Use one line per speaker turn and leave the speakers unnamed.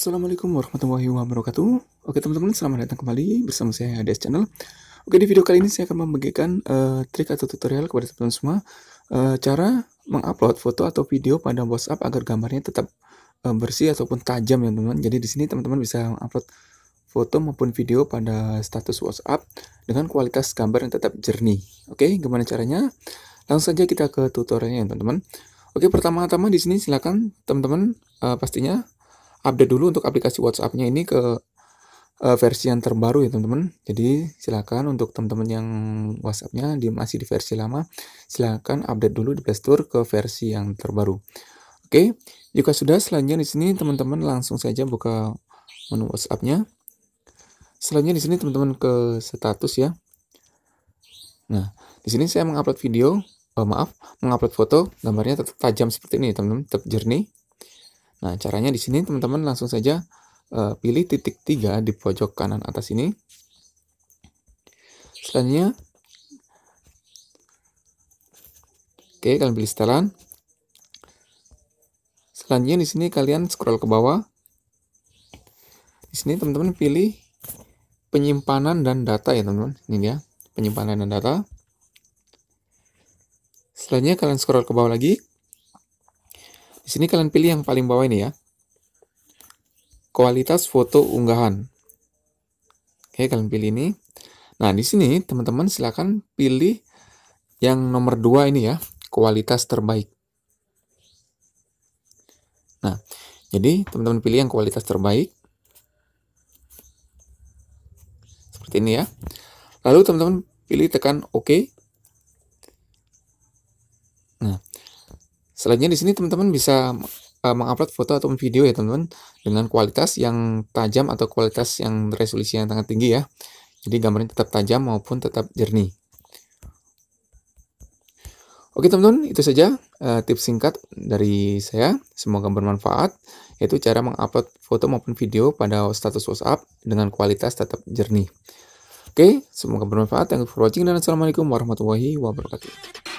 Assalamualaikum warahmatullahi wabarakatuh. Oke teman-teman, selamat datang kembali bersama saya Hades Channel. Oke di video kali ini saya akan membagikan uh, trik atau tutorial kepada teman-teman semua uh, cara mengupload foto atau video pada WhatsApp agar gambarnya tetap uh, bersih ataupun tajam ya teman-teman. Jadi di sini teman-teman bisa mengupload foto maupun video pada status WhatsApp dengan kualitas gambar yang tetap jernih. Oke, gimana caranya? Langsung saja kita ke tutorialnya ya teman-teman. Oke, pertama-tama di sini silakan teman-teman uh, pastinya update dulu untuk aplikasi WhatsApp-nya ini ke uh, versi yang terbaru ya teman-teman. Jadi silakan untuk teman-teman yang WhatsApp-nya di, masih di versi lama, silakan update dulu di Playstore ke versi yang terbaru. Oke, jika sudah selanjutnya di sini teman-teman langsung saja buka menu WhatsApp-nya. Selanjutnya di sini teman-teman ke status ya. Nah, di sini saya mengupload video, oh, maaf, mengupload foto, gambarnya tetap tajam seperti ini teman-teman, tetap jernih. Nah, caranya di sini teman-teman langsung saja uh, pilih titik tiga di pojok kanan atas ini. Selanjutnya, oke, kalian pilih setelan. Selanjutnya di sini kalian scroll ke bawah. Di sini teman-teman pilih penyimpanan dan data ya teman-teman. Ini dia, penyimpanan dan data. Selanjutnya kalian scroll ke bawah lagi. Di sini kalian pilih yang paling bawah ini ya. Kualitas foto unggahan. Oke, kalian pilih ini. Nah, di sini teman-teman silahkan pilih yang nomor dua ini ya, kualitas terbaik. Nah, jadi teman-teman pilih yang kualitas terbaik. Seperti ini ya. Lalu teman-teman pilih tekan OK. Selanjutnya di sini teman-teman bisa uh, mengupload foto atau video ya teman-teman dengan kualitas yang tajam atau kualitas yang resolusi yang sangat tinggi ya. Jadi gambarnya tetap tajam maupun tetap jernih. Oke teman-teman, itu saja uh, tips singkat dari saya. Semoga bermanfaat, yaitu cara mengupload foto maupun video pada status WhatsApp dengan kualitas tetap jernih. Oke, semoga bermanfaat. Thank you for watching dan Assalamualaikum warahmatullahi wabarakatuh.